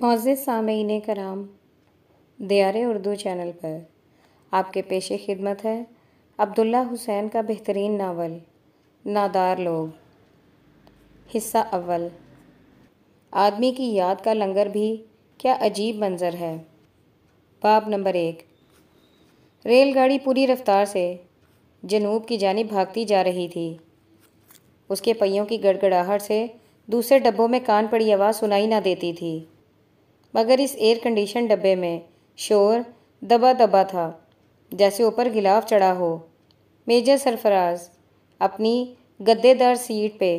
Moz सामीन कराम दियार उर्दू चैनल पर आपके पेशे खिदमत है अब्दुल्ला हुसैन का बेहतरीन नावल नादार लोग हिस्सा अव्वल आदमी की याद का लंगर भी क्या अजीब मंज़र है बाब नंबर एक रेलगाड़ी पूरी रफ्तार से जनूब की जानी भागती जा रही थी उसके पहियों की गड़गड़ाहट से दूसरे डब्बों में कान पड़ी आवाज़ सुनाई ना देती थी मगर इस एयर कंडीशन डब्बे में शोर दबा दबा था जैसे ऊपर गिलाफ चढ़ा हो मेजर सरफराज अपनी गद्देदार सीट पे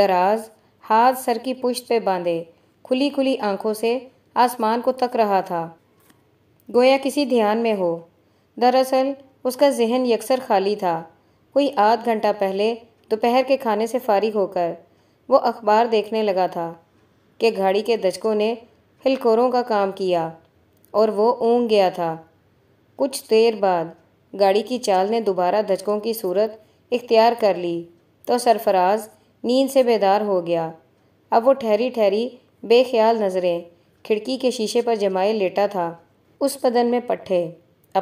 दराज हाथ सर की पुश्त पे बांधे खुली खुली आंखों से आसमान को तक रहा था गोया किसी ध्यान में हो दरअसल उसका जहन यकसर खाली था कोई आध घंटा पहले दोपहर के खाने से फारिग होकर वो अखबार देखने लगा था कि घाड़ी के दचकों ने हिलखोरों का काम किया और वो ऊँग गया था कुछ देर बाद गाड़ी की चाल ने दोबारा धचकों की सूरत इख्तियार कर ली तो सरफराज नींद से बेदार हो गया अब वो ठहरी ठहरी बेख्याल नज़रें खिड़की के शीशे पर जमाए लेटा था उस बदन में पट्ठे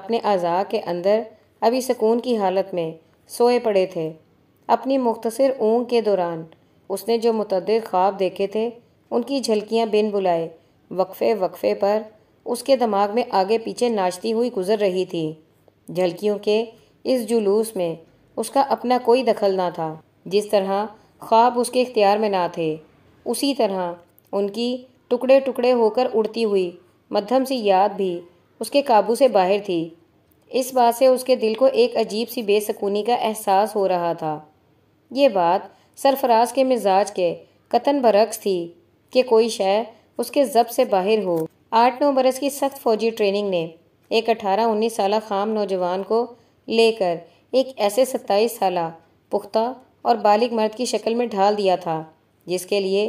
अपने अज़ा के अंदर अभी सुकून की हालत में सोए पड़े थे अपनी मुख्तर ऊँग के दौरान उसने जो मतद ख्वाब देखे थे उनकी झलकियाँ बिन बुलाए वक्फे वक्फे पर उसके दिमाग में आगे पीछे नाचती हुई गुजर रही थी झलकियों के इस जुलूस में उसका अपना कोई दखल ना था जिस तरह ख्वाब उसके इख्तियार में ना थे उसी तरह उनकी टुकड़े टुकड़े होकर उड़ती हुई मध्यम सी याद भी उसके काबू से बाहर थी इस बात से उसके दिल को एक अजीब सी बेसकूनी का एहसास हो रहा था ये बात सरफराज के मिजाज के कतन बरक्स थी कि कोई शय उसके जब से बाहर हो आठ नौ बरस की सख्त फौजी ट्रेनिंग ने एक अठारह उन्नीस साल खाम नौजवान को लेकर एक ऐसे सत्ताईस साल पुख्ता और बालिग मर्द की शक्ल में ढाल दिया था जिसके लिए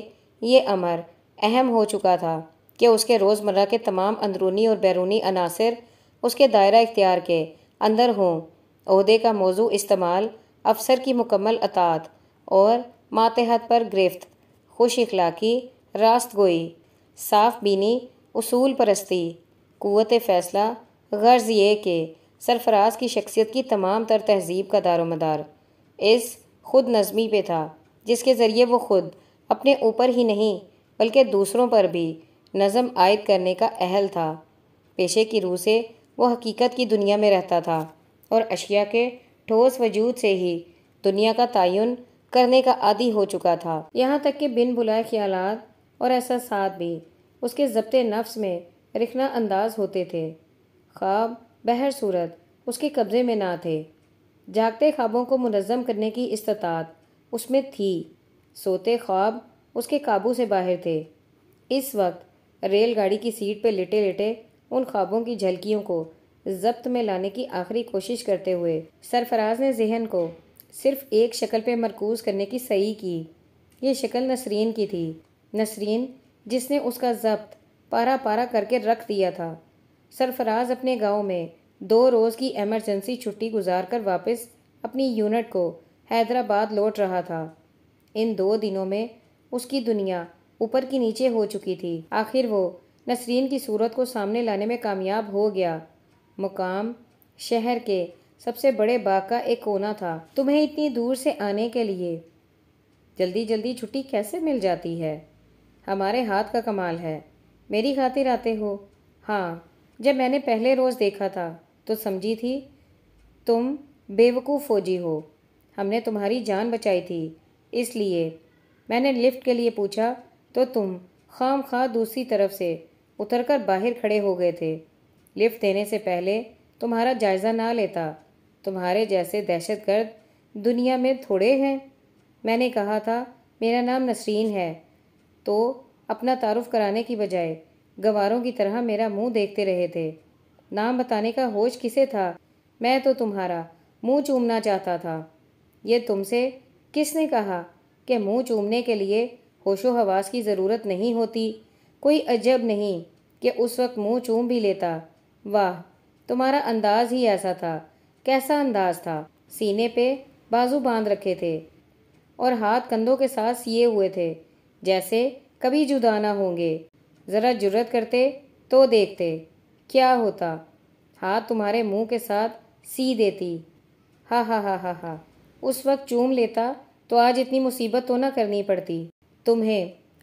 ये अमर अहम हो चुका था कि उसके रोज़मर्रा के तमाम अंदरूनी और बैरूनी अनासर उसके दायरा इख्तियार के अंदर हों अहदे का मौजू इस्तेमाल अफसर की मुकम्मल अतात और मातहत पर गिरफ्त खुश इखलाकी रास्त गोई साफ बीनी उसूल परस्ती क़वत फ़ैसला गर्ज़ ये कि सरफराज की शख्सियत की तमाम तर तहजीब का दारोमदार इस खुद नज़मी पे था जिसके ज़रिए वो खुद अपने ऊपर ही नहीं बल्कि दूसरों पर भी नज़म आयद करने का अहल था पेशे की रूह से वह हकीकत की दुनिया में रहता था और अशिया के ठोस वजूद से ही दुनिया का तयन करने का आदि हो चुका था यहाँ तक कि बिन बुलाए ख्याल और ऐसा साथ भी उसके जब्त नफ्स में रिखना अंदाज होते थे ख्वाब बहर सूरत उसके कब्ज़े में ना थे जागते ख्वाबों को मुनज़म करने की इस्तात उसमें थी सोते ख्वाब उसके काबू से बाहर थे इस वक्त रेलगाड़ी की सीट पर लेटे लेटे उन ख्वाबों की झलकियों को जब्त में लाने की आखिरी कोशिश करते हुए सरफराज ने जहन को सिर्फ एक शक्ल पर मरकूज करने की सही की ये शक्ल नसरीन की थी नसरीन जिसने उसका जब्त पारा पारा करके रख दिया था सरफराज अपने गांव में दो रोज़ की एमरजेंसी छुट्टी गुजार कर वापस अपनी यूनिट को हैदराबाद लौट रहा था इन दो दिनों में उसकी दुनिया ऊपर की नीचे हो चुकी थी आखिर वो नसरीन की सूरत को सामने लाने में कामयाब हो गया मुकाम शहर के सबसे बड़े बाग का एक कोना था तुम्हें इतनी दूर से आने के लिए जल्दी जल्दी छुट्टी कैसे मिल जाती है हमारे हाथ का कमाल है मेरी खातिर आते हो हाँ जब मैंने पहले रोज़ देखा था तो समझी थी तुम बेवकूफ़ फौजी हो हमने तुम्हारी जान बचाई थी इसलिए मैंने लिफ्ट के लिए पूछा तो तुम खाम खा दूसरी तरफ से उतरकर बाहर खड़े हो गए थे लिफ्ट देने से पहले तुम्हारा जायज़ा ना लेता तुम्हारे जैसे दहशतगर्द दुनिया में थोड़े हैं मैंने कहा था मेरा नाम नसरीन है तो अपना तारुफ कराने की बजाय गवारों की तरह मेरा मुंह देखते रहे थे नाम बताने का होश किसे था मैं तो तुम्हारा मुंह चूमना चाहता था ये तुमसे किसने कहा कि मुंह चूमने के लिए होशो हवास की ज़रूरत नहीं होती कोई अजब नहीं कि उस वक्त मुंह चूम भी लेता वाह तुम्हारा अंदाज ही ऐसा था कैसा अंदाज था सीने पे बाजू बांध रखे थे और हाथ कंधों के साथ सिए हुए थे जैसे कभी जुदा ना होंगे ज़रा जुर्रत करते तो देखते क्या होता हाथ तुम्हारे मुंह के साथ सी देती हा हा हा हा हा उस वक्त चूम लेता तो आज इतनी मुसीबत तो ना करनी पड़ती तुम्हें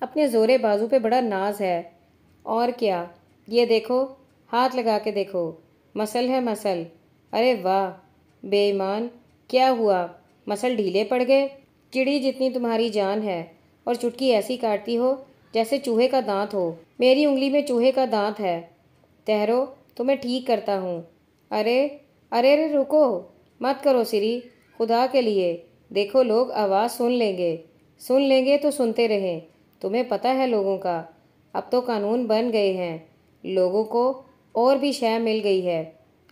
अपने जोरे बाजू पे बड़ा नाज है और क्या ये देखो हाथ लगा के देखो मसल है मसल अरे वाह बेईमान क्या हुआ मसल ढीले पड़ गए चिड़ी जितनी तुम्हारी जान है और चुटकी ऐसी काटती हो जैसे चूहे का दांत हो मेरी उंगली में चूहे का दांत है तहरो तो मैं ठीक करता हूँ अरे अरे अरे रुको मत करो सिरी खुदा के लिए देखो लोग आवाज़ सुन लेंगे सुन लेंगे तो सुनते रहें तुम्हें पता है लोगों का अब तो कानून बन गए हैं लोगों को और भी शय मिल गई है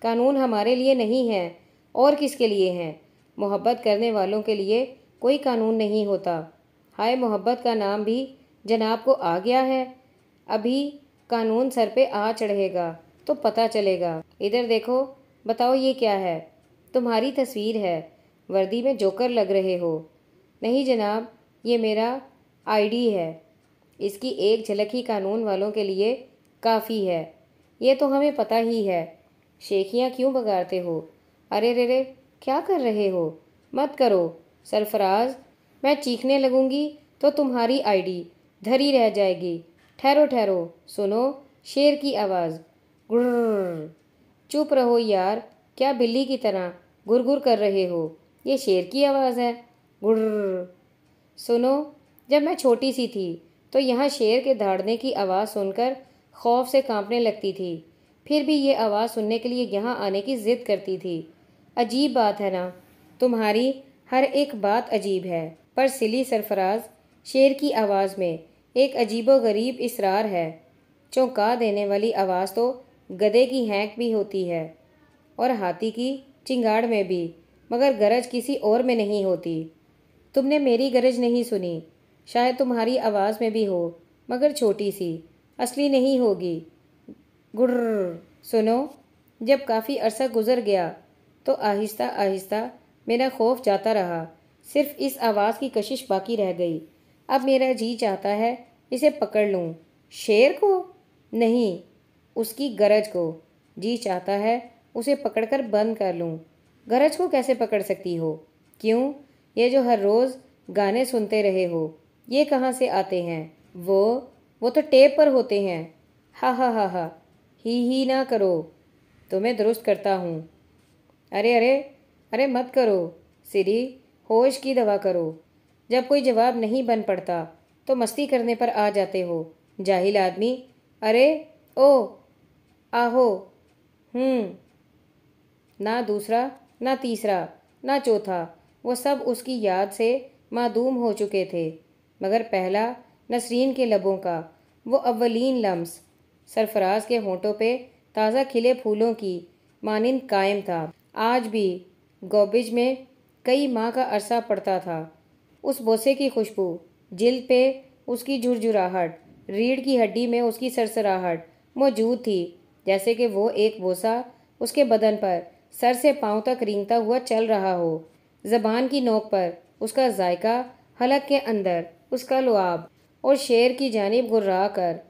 कानून हमारे लिए नहीं है और किसके लिए हैं मोहब्बत करने वालों के लिए कोई कानून नहीं होता हाय मोहब्बत का नाम भी जनाब को आ गया है अभी कानून सर पे आ चढ़ेगा तो पता चलेगा इधर देखो बताओ ये क्या है तुम्हारी तस्वीर है वर्दी में जोकर लग रहे हो नहीं जनाब ये मेरा आईडी है इसकी एक झलक ही कानून वालों के लिए काफ़ी है ये तो हमें पता ही है शेखियाँ क्यों बगाड़ते हो अरे रे रे क्या कर रहे हो मत करो सरफराज मैं चीखने लगूंगी तो तुम्हारी आईडी धरी रह जाएगी ठहरो ठहरो सुनो शेर की आवाज़ गुर्र चुप रहो यार क्या बिल्ली की तरह गुर गुर कर रहे हो ये शेर की आवाज़ है गुर्र सुनो जब मैं छोटी सी थी तो यहाँ शेर के धाड़ने की आवाज़ सुनकर खौफ से कांपने लगती थी फिर भी ये आवाज़ सुनने के लिए यहाँ आने की ज़िद करती थी अजीब बात है ना तुम्हारी हर एक बात अजीब है पर सिली सरफराज शेर की आवाज़ में एक अजीबो गरीब इसरार है चौंका देने वाली आवाज़ तो गधे की हैंक भी होती है और हाथी की चिंगाड़ में भी मगर गरज किसी और में नहीं होती तुमने मेरी गरज नहीं सुनी शायद तुम्हारी आवाज़ में भी हो मगर छोटी सी असली नहीं होगी गुर्र सुनो जब काफ़ी अरसा गुज़र गया तो आहिस्ता आहिस्ता मेरा खौफ जाता रहा सिर्फ इस आवाज़ की कशिश बाकी रह गई अब मेरा जी चाहता है इसे पकड़ लूँ शेर को नहीं उसकी गरज को जी चाहता है उसे पकड़कर बंद कर लूँ गरज को कैसे पकड़ सकती हो क्यों ये जो हर रोज़ गाने सुनते रहे हो ये कहाँ से आते हैं वो वो तो टेप पर होते हैं हा हा हा हा ही ही ना करो तो मैं दुरुस्त करता हूँ अरे अरे अरे मत करो सिरी होश की दवा करो जब कोई जवाब नहीं बन पड़ता तो मस्ती करने पर आ जाते हो जाहिल आदमी अरे ओ आहो हूँ ना दूसरा ना तीसरा ना चौथा वो सब उसकी याद से मादूम हो चुके थे मगर पहला नसरीन के लबों का वो अवलिन लम्स सरफराज के होंठों पे ताज़ा खिले फूलों की मानिंद कायम था आज भी गोबिज में कई माह का अरसा पड़ता था उस बोसे की खुशबू जिल पे उसकी झुरझुराहट रीढ़ की हड्डी में उसकी सरसराहट मौजूद थी जैसे कि वो एक बोसा उसके बदन पर सर से पांव तक रिंगता हुआ चल रहा हो जबान की नोक पर उसका जायका हलक के अंदर उसका लुआब और शेर की जानब घुर्रा कर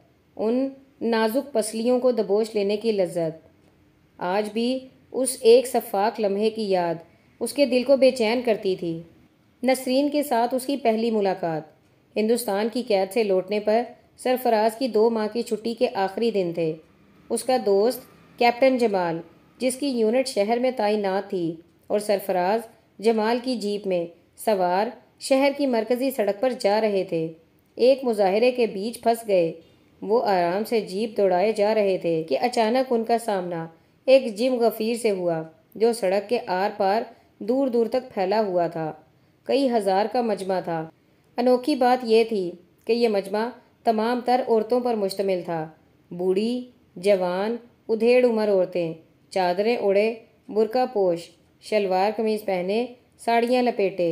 उन नाजुक पसलियों को दबोच लेने की लज्जत आज भी उस एक शफाक लम्हे की याद उसके दिल को बेचैन करती थी नसरीन के साथ उसकी पहली मुलाकात हिंदुस्तान की कैद से लौटने पर सरफराज की दो माह की छुट्टी के आखिरी दिन थे उसका दोस्त कैप्टन जमाल जिसकी यूनिट शहर में तैनात थी और सरफराज जमाल की जीप में सवार शहर की मरकज़ी सड़क पर जा रहे थे एक मुजाहरे के बीच फंस गए वो आराम से जीप दौड़ाए जा रहे थे कि अचानक उनका सामना एक जिम गफीर से हुआ जो सड़क के आर पार दूर दूर तक फैला हुआ था कई हज़ार का मजमा था अनोखी बात यह थी कि यह मजमा तमाम तर औरतों पर मुश्तमिल था बूढ़ी जवान उधेड़ उमर औरतें चादरें ओढ़े बुरका पोश शलवार कमीज पहने साड़ियाँ लपेटे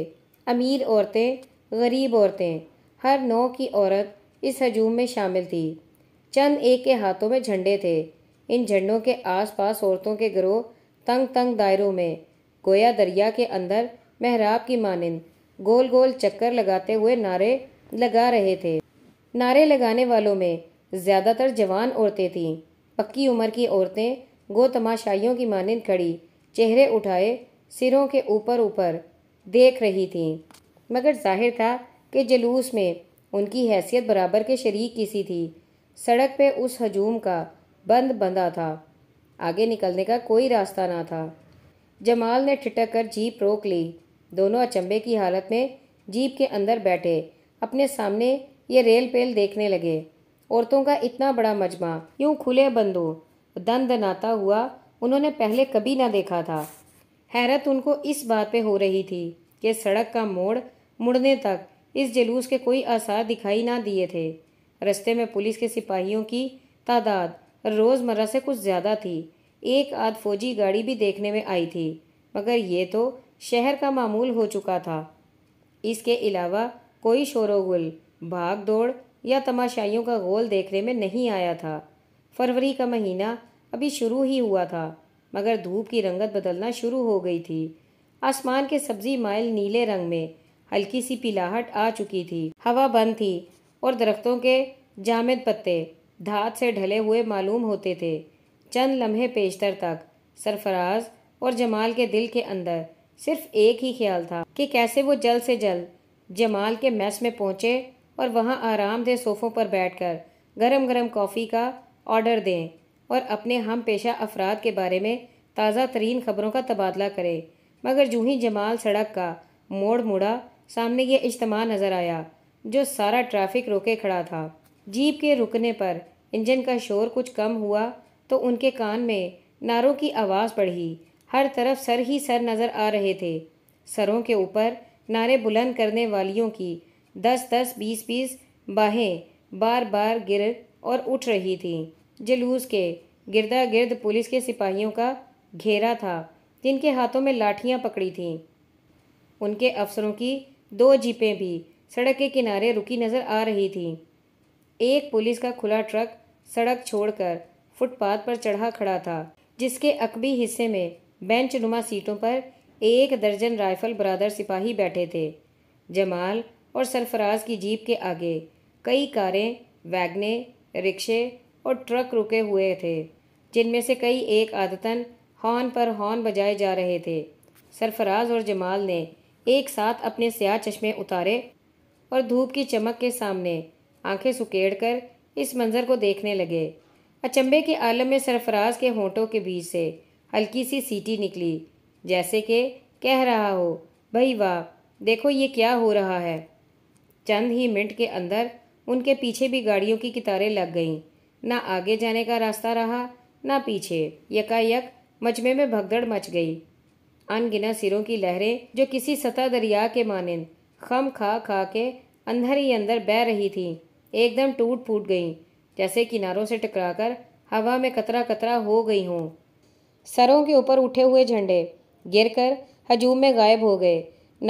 अमीर औरतें गरीब औरतें हर नौ की औरत इस हजूम में शामिल थी चंद एक के हाथों में झंडे थे इन झंडों के आसपास औरतों के ग्रोह तंग तंग दायरों में गोया दरिया के अंदर मेहराब की मानंद गोल गोल चक्कर लगाते हुए नारे लगा रहे थे नारे लगाने वालों में ज़्यादातर जवान औरतें थीं पक्की उम्र की औरतें गो तमाशाइयों की मानंद खड़ी चेहरे उठाए सिरों के ऊपर ऊपर देख रही थीं मगर जाहिर था कि जलूस में उनकी हैसियत बराबर के शरीक किसी थी सड़क पे उस हजूम का बंद बंधा था आगे निकलने का कोई रास्ता ना था जमाल ने ठिटक कर जीप रोक ली दोनों अचंबे की हालत में जीप के अंदर बैठे अपने सामने ये रेल पेल देखने लगे औरतों का इतना बड़ा मजमा यूं खुले बंदो दन दनाता हुआ उन्होंने पहले कभी ना देखा था हैरत उनको इस बात पे हो रही थी कि सड़क का मोड़ मुड़ने तक इस जलूस के कोई आसार दिखाई ना दिए थे रस्ते में पुलिस के सिपाहियों की तादाद रोज़मर्रा से कुछ ज़्यादा थी एक आध फौजी गाड़ी भी देखने में आई थी मगर ये तो शहर का मामूल हो चुका था इसके अलावा कोई शोरोगुल भाग दौड़ या तमाशाइयों का गोल देखने में नहीं आया था फरवरी का महीना अभी शुरू ही हुआ था मगर धूप की रंगत बदलना शुरू हो गई थी आसमान के सब्जी माइल नीले रंग में हल्की सी पिलाहट आ चुकी थी हवा बंद थी और दरख्तों के जामद पत्ते धात से ढले हुए मालूम होते थे चंद लम्हे पेशतर तक सरफराज और जमाल के दिल के अंदर सिर्फ एक ही ख्याल था कि कैसे वो जल्द से जल्द जमाल के मैस में पहुँचे और वहाँ आरामदेह सोफ़ों पर बैठकर गरम गरम कॉफ़ी का ऑर्डर दें और अपने हम पेशा अफराद के बारे में ताज़ा तरीन खबरों का तबादला करें मगर जूँ ही जमाल सड़क का मोड़ मुड़ा सामने ये इज्तम नज़र आया जो सारा ट्रैफिक रोके खड़ा था जीप के रुकने पर इंजन का शोर कुछ कम हुआ तो उनके कान में नारों की आवाज़ पड़ी हर तरफ सर ही सर नज़र आ रहे थे सरों के ऊपर नारे बुलंद करने वालियों की दस दस बीस बीस बाहें बार बार गिर और उठ रही थीं जलूस के गिरदा गिर्द पुलिस के सिपाहियों का घेरा था जिनके हाथों में लाठियां पकड़ी थीं उनके अफसरों की दो जीपें भी सड़क के किनारे रुकी नज़र आ रही थीं एक पुलिस का खुला ट्रक सड़क छोड़कर फुटपाथ पर चढ़ा खड़ा था जिसके अकबी हिस्से में बेंच नुमा सीटों पर एक दर्जन राइफल बरदर सिपाही बैठे थे जमाल और सरफराज की जीप के आगे कई कारें वैगने रिक्शे और ट्रक रुके हुए थे जिनमें से कई एक आदतन हॉर्न पर हॉर्न बजाए जा रहे थे सरफराज और जमाल ने एक साथ अपने स्याह चश्मे उतारे और धूप की चमक के सामने आंखें सुकेड़कर कर इस मंज़र को देखने लगे अचंबे के आलम में सरफराज के होंठों के बीच से हल्की सी सीटी निकली जैसे कि कह रहा हो भई वाह देखो ये क्या हो रहा है चंद ही मिनट के अंदर उनके पीछे भी गाड़ियों की कितारें लग गईं ना आगे जाने का रास्ता रहा ना पीछे यकायक मजमे में भगदड़ मच गई अनगिना सिरों की लहरें जो किसी सतह दरिया के मानंद खम खा खा के अंदर ही अंदर बह रही थीं एकदम टूट फूट गईं जैसे किनारों से टकराकर हवा में कतरा कतरा हो गई हूँ सरों के ऊपर उठे हुए झंडे गिरकर हजूम में गायब हो गए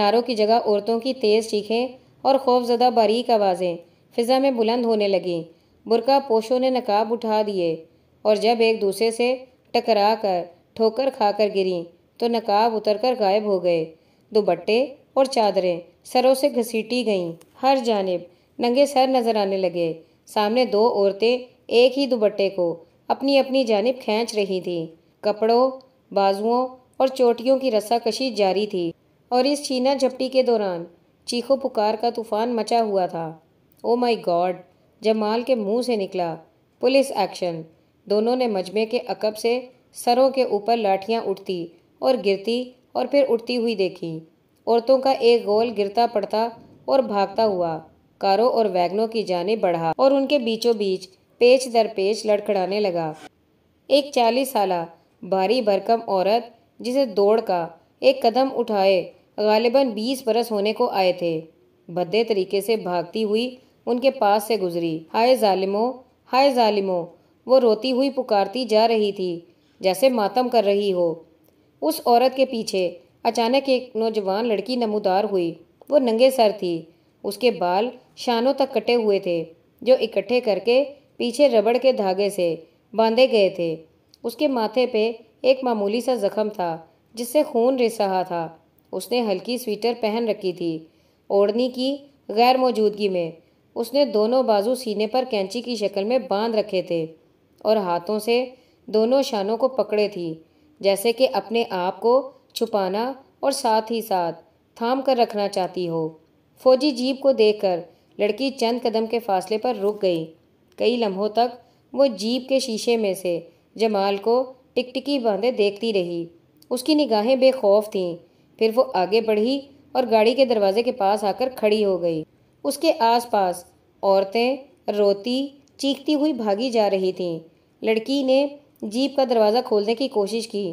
नारों की जगह औरतों की तेज़ चीखें और खौफजदा बारीक आवाज़ें फिज़ा में बुलंद होने लगीं बुरका पोशों ने नकाब उठा दिए और जब एक दूसरे से टकरा कर ठोकर खाकर गिरी तो नकाब उतर कर गायब हो गए दुपट्टे और चादरें सरों से घसीटी गईं हर जानब नंगे सर नजर आने लगे सामने दो औरतें एक ही दुबट्टे को अपनी अपनी जानब खींच रही थीं कपड़ों बाजुओं और चोटियों की रस्साकशी जारी थी और इस छीना झपटी के दौरान चीखो पुकार का तूफान मचा हुआ था ओ माय गॉड जमाल के मुंह से निकला पुलिस एक्शन दोनों ने मजमे के अकब से सरों के ऊपर लाठियां उठती और गिरती और फिर उठती हुई देखी औरतों का एक गोल गिरता पड़ता और भागता हुआ कारों और वैगनों की जाने बढ़ा और उनके बीचों बीच पेच दर पेच लड़खड़ाने लगा एक चालीस साल भारी भरकम औरत जिसे दौड़ का एक कदम उठाए गालिबा बीस बरस होने को आए थे भद्दे तरीके से भागती हुई उनके पास से गुजरी हाय जालिमो हाय जालिमो वो रोती हुई पुकारती जा रही थी जैसे मातम कर रही हो उस औरत के पीछे अचानक एक नौजवान लड़की नमोदार हुई वो नंगे सर थी उसके बाल शानों तक कटे हुए थे जो इकट्ठे करके पीछे रबड़ के धागे से बांधे गए थे उसके माथे पे एक मामूली सा जख्म था जिससे खून रिस रहा था उसने हल्की स्वीटर पहन रखी थी ओढ़नी की गैर मौजूदगी में उसने दोनों बाजू सीने पर कैंची की शक्ल में बांध रखे थे और हाथों से दोनों शानों को पकड़े थी जैसे कि अपने आप को छुपाना और साथ ही साथ थाम कर रखना चाहती हो फौजी जीप को देखकर लड़की चंद कदम के फासले पर रुक गई कई लम्हों तक वो जीप के शीशे में से जमाल को टिकटिकी बांधे देखती रही उसकी निगाहें बेखौफ थीं फिर वो आगे बढ़ी और गाड़ी के दरवाजे के पास आकर खड़ी हो गई उसके आसपास औरतें रोती चीखती हुई भागी जा रही थीं लड़की ने जीप का दरवाज़ा खोलने की कोशिश की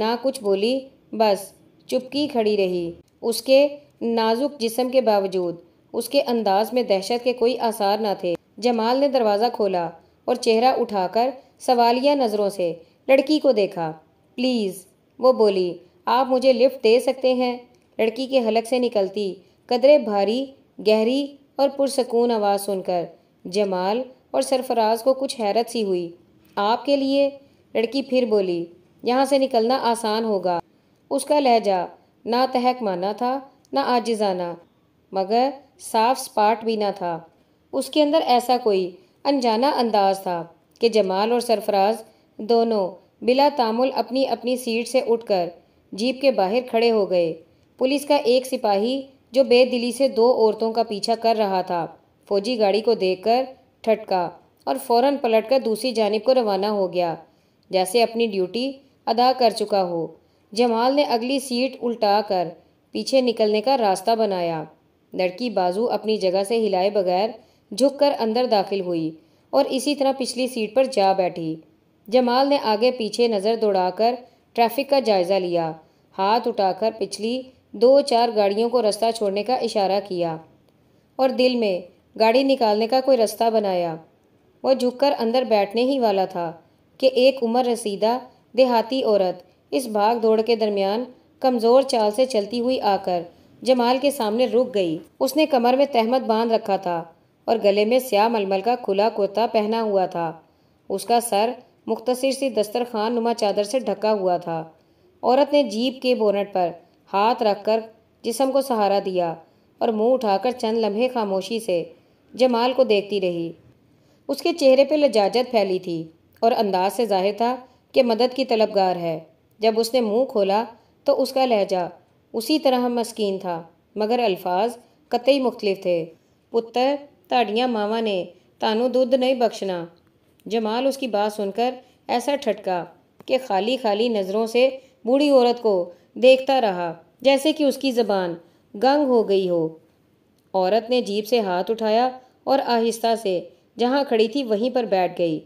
ना कुछ बोली बस चुपकी खड़ी रही उसके नाजुक जिस्म के बावजूद उसके अंदाज में दहशत के कोई आसार न थे जमाल ने दरवाज़ा खोला और चेहरा उठाकर सवालिया नज़रों से लड़की को देखा प्लीज़ वो बोली आप मुझे लिफ्ट दे सकते हैं लड़की के हलक से निकलती कदरे भारी गहरी और पुरसकून आवाज़ सुनकर जमाल और सरफराज को कुछ हैरत सी हुई आपके लिए लड़की फिर बोली यहाँ से निकलना आसान होगा उसका लहजा ना तहक माना था ना आजिज़ाना मगर साफ स्पाट भी ना था उसके अंदर ऐसा कोई अनजाना अंदाज था कि जमाल और सरफराज दोनों बिला तामुल अपनी अपनी सीट से उठकर जीप के बाहर खड़े हो गए पुलिस का एक सिपाही जो बेदिली से दो औरतों का पीछा कर रहा था फौजी गाड़ी को देखकर ठटका और फौरन पलटकर दूसरी जानब को रवाना हो गया जैसे अपनी ड्यूटी अदा कर चुका हो जमाल ने अगली सीट उल्टा कर पीछे निकलने का रास्ता बनाया लड़की बाजू अपनी जगह से हिलाए बगैर झुककर अंदर दाखिल हुई और इसी तरह पिछली सीट पर जा बैठी जमाल ने आगे पीछे नज़र दौड़ाकर ट्रैफिक का जायज़ा लिया हाथ उठाकर पिछली दो चार गाड़ियों को रास्ता छोड़ने का इशारा किया और दिल में गाड़ी निकालने का कोई रास्ता बनाया वह झुककर अंदर बैठने ही वाला था कि एक उम्र रसीदा देहाती औरत इस भाग दौड़ के दरमियान कमज़ोर चाल से चलती हुई आकर जमाल के सामने रुक गई उसने कमर में तहमत बांध रखा था और गले में स्याह मलमल का खुला कुर्ता पहना हुआ था उसका सर मुख्तसर सी दस्तरखान नुमा चादर से ढका हुआ था औरत ने जीप के बोनट पर हाथ रखकर जिसम को सहारा दिया और मुंह उठाकर चंद लम्हे खामोशी से जमाल को देखती रही उसके चेहरे पर लजाजत फैली थी और अंदाज से जाहिर था कि मदद की तलबगार है जब उसने मुंह खोला तो उसका लहजा उसी तरह मस्किन था मगर अल्फाज कतई मुख्तलिफ थे पुत्र ताड़िया मावा ने तानू दुध नहीं बख्शना जमाल उसकी बात सुनकर ऐसा ठटका कि खाली खाली नज़रों से बूढ़ी औरत को देखता रहा जैसे कि उसकी ज़बान गंग हो गई हो औरत ने जीप से हाथ उठाया और आहिस्ता से जहाँ खड़ी थी वहीं पर बैठ गई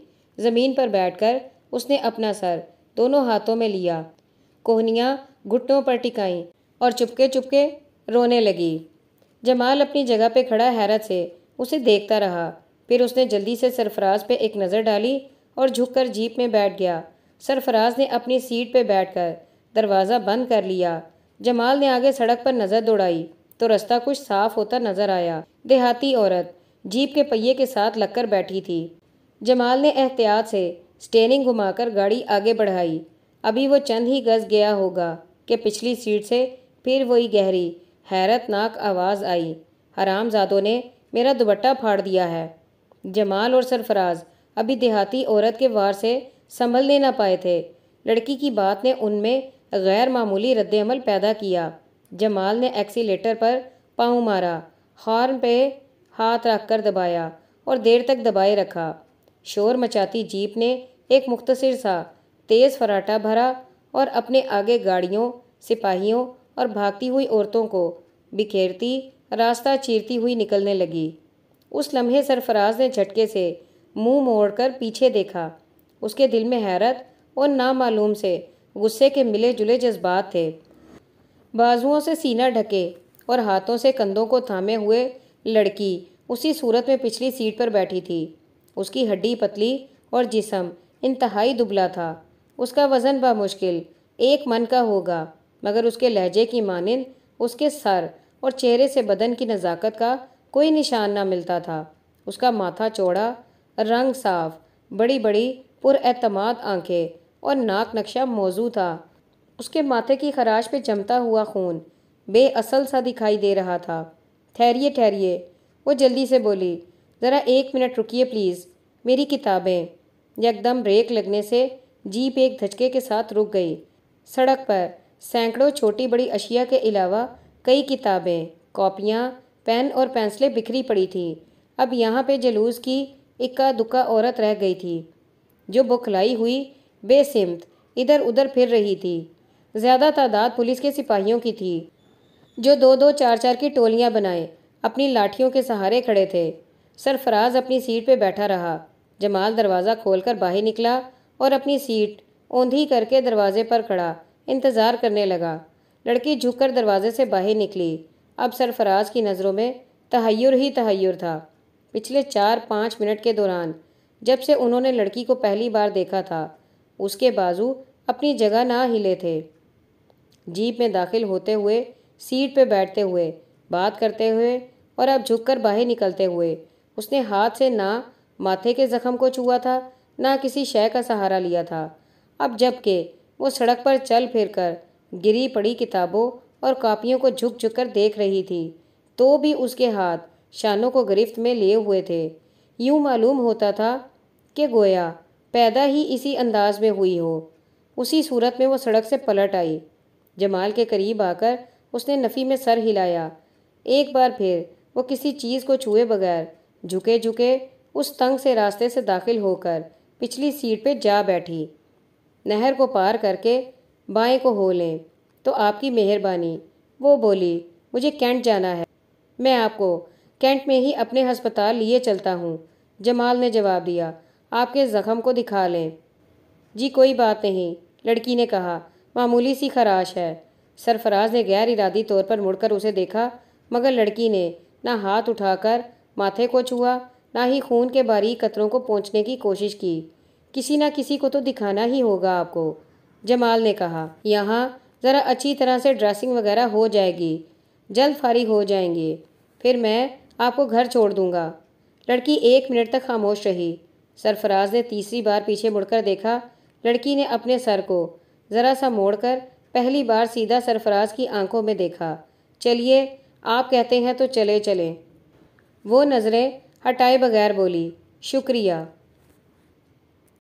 ज़मीन पर बैठकर उसने अपना सर दोनों हाथों में लिया कोहनियाँ घुटनों पर टिकाई और चुपके चुपके रोने लगी जमाल अपनी जगह पे खड़ा हैरत से उसे देखता रहा फिर उसने जल्दी से सरफराज पे एक नज़र डाली और झुककर जीप में बैठ गया सरफराज ने अपनी सीट पे बैठकर दरवाज़ा बंद कर लिया जमाल ने आगे सड़क पर नज़र दौड़ाई तो रास्ता कुछ साफ होता नज़र आया देहाती औरत जीप के पहिए के साथ लगकर बैठी थी जमाल ने एहतियात से स्टेरिंग घुमाकर गाड़ी आगे बढ़ाई अभी वो चंद ही गज गया होगा कि पिछली सीट से फिर वही गहरी हैरतनाक आवाज़ आई हरामजादों ने मेरा दुपट्टा फाड़ दिया है जमाल और सरफराज अभी देहाती औरत के वार से संभलने ना पाए थे लड़की की बात ने उनमें गैर मामूली रद्दमल पैदा किया जमाल ने एक्सीटर पर पाँव मारा हॉर्न पे हाथ रख कर दबाया और देर तक दबाए रखा शोर मचाती जीप ने एक मुख्तसर सा तेज़ फराटा भरा और अपने आगे गाड़ियों सिपाहियों और भागती हुई औरतों को बिखेरती रास्ता चीरती हुई निकलने लगी उस लम्हे सरफराज ने झटके से मुंह मोड़कर पीछे देखा उसके दिल में हैरत और नामालूम से गुस्से के मिले जुले जज्बात थे बाजुओं से सीना ढके और हाथों से कंधों को थामे हुए लड़की उसी सूरत में पिछली सीट पर बैठी थी उसकी हड्डी पतली और जिसम इंतहाई दुबला था उसका वज़न मुश्किल एक मन का होगा मगर उसके लहजे की मानंद उसके सर और चेहरे से बदन की नज़ाकत का कोई निशान ना मिलता था उसका माथा चौड़ा रंग साफ बड़ी बड़ी पुरमाद आंखें और नाक नक्शा मौजू था उसके माथे की खराश पे जमता हुआ खून बेअसल सा दिखाई दे रहा था ठहरिए ठहरिए वो जल्दी से बोली ज़रा एक मिनट रुकिए प्लीज़ मेरी किताबें यकदम ब्रेक लगने से जीप एक धचके के साथ रुक गई सड़क पर सैकड़ों छोटी बड़ी अशिया के अलावा कई किताबें कॉपियाँ पेन और पेंसिलें बिखरी पड़ी थी अब यहाँ पे जलूस की इक्का दुक्का औरत रह गई थी जो बुखलाई हुई बेसिमत इधर उधर फिर रही थी ज़्यादा तादाद पुलिस के सिपाहियों की थी जो दो दो चार चार की टोलियाँ बनाए अपनी लाठियों के सहारे खड़े थे सरफराज अपनी सीट पर बैठा रहा जमाल दरवाज़ा खोलकर बाहर निकला और अपनी सीट ओंधी करके दरवाजे पर खड़ा इंतज़ार करने लगा लड़की झुककर दरवाजे से बाहर निकली अब सरफराज की नज़रों में तहैर ही तहैर था पिछले चार पाँच मिनट के दौरान जब से उन्होंने लड़की को पहली बार देखा था उसके बाजू अपनी जगह ना हिले थे जीप में दाखिल होते हुए सीट पर बैठते हुए बात करते हुए और अब झुककर बाहर निकलते हुए उसने हाथ से ना माथे के ज़ख्म को छुआ था ना किसी शय का सहारा लिया था अब जबकि वो सड़क पर चल फिर कर गिरी पड़ी किताबों और कापियों को झुक झुक कर देख रही थी तो भी उसके हाथ शानों को गिरफ्त में लिए हुए थे यूं मालूम होता था कि गोया पैदा ही इसी अंदाज में हुई हो उसी सूरत में वो सड़क से पलट आई जमाल के करीब आकर उसने नफ़ी में सर हिलाया एक बार फिर वो किसी चीज़ को छुए बगैर झुके झुके उस तंग से रास्ते से दाखिल होकर पिछली सीट पर जा बैठी नहर को पार करके बाएं को हो लें तो आपकी मेहरबानी वो बोली मुझे कैंट जाना है मैं आपको कैंट में ही अपने हस्पताल लिए चलता हूँ जमाल ने जवाब दिया आपके ज़ख़म को दिखा लें जी कोई बात नहीं लड़की ने कहा मामूली सी खराश है सरफराज ने गैर इरादी तौर पर मुड़कर उसे देखा मगर लड़की ने ना हाथ उठाकर माथे को छुआ ना ही खून के बारीक कतरों को पहुँचने की कोशिश की किसी ना किसी को तो दिखाना ही होगा आपको जमाल ने कहा यहाँ ज़रा अच्छी तरह से ड्रेसिंग वगैरह हो जाएगी जल्द फारिग हो जाएंगे फिर मैं आपको घर छोड़ दूँगा लड़की एक मिनट तक खामोश रही सरफराज ने तीसरी बार पीछे मुड़कर देखा लड़की ने अपने सर को ज़रा सा मोड़कर पहली बार सीधा सरफराज की आंखों में देखा चलिए आप कहते हैं तो चले चलें वो नज़रें हटाए बगैर बोली शुक्रिया